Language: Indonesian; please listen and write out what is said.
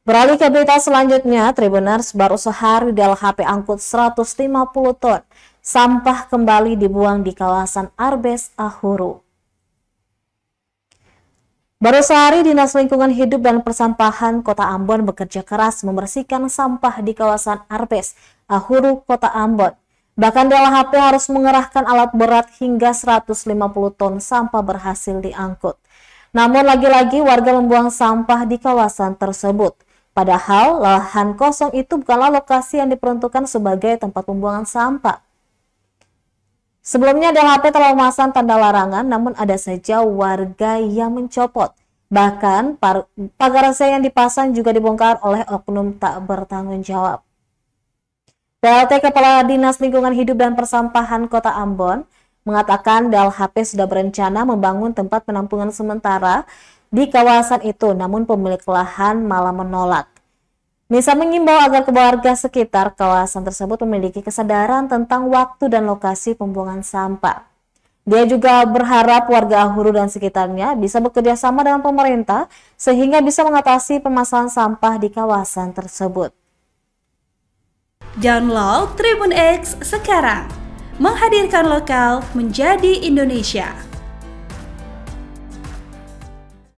Beralih ke berita selanjutnya, Tribuners baru sehari di LHP angkut 150 ton. Sampah kembali dibuang di kawasan Arbes Ahuru. Baru sehari, Dinas Lingkungan Hidup dan Persampahan Kota Ambon bekerja keras membersihkan sampah di kawasan Arbes, Ahuru, Kota Ambon. Bahkan di LHP harus mengerahkan alat berat hingga 150 ton sampah berhasil diangkut. Namun lagi-lagi warga membuang sampah di kawasan tersebut. Padahal lahan kosong itu bukanlah lokasi yang diperuntukkan sebagai tempat pembuangan sampah. Sebelumnya HP telah memasang tanda larangan, namun ada saja warga yang mencopot. Bahkan pagar saya yang dipasang juga dibongkar oleh oknum tak bertanggung jawab. PLT Kepala Dinas Lingkungan Hidup dan Persampahan Kota Ambon mengatakan DLHP sudah berencana membangun tempat penampungan sementara di kawasan itu, namun pemilik lahan malah menolak. Nisa mengimbau agar keluarga sekitar kawasan tersebut memiliki kesadaran tentang waktu dan lokasi pembuangan sampah. Dia juga berharap warga Ahuru dan sekitarnya bisa bekerja sama dengan pemerintah sehingga bisa mengatasi permasalahan sampah di kawasan tersebut. Download Tribun X sekarang, menghadirkan lokal menjadi Indonesia.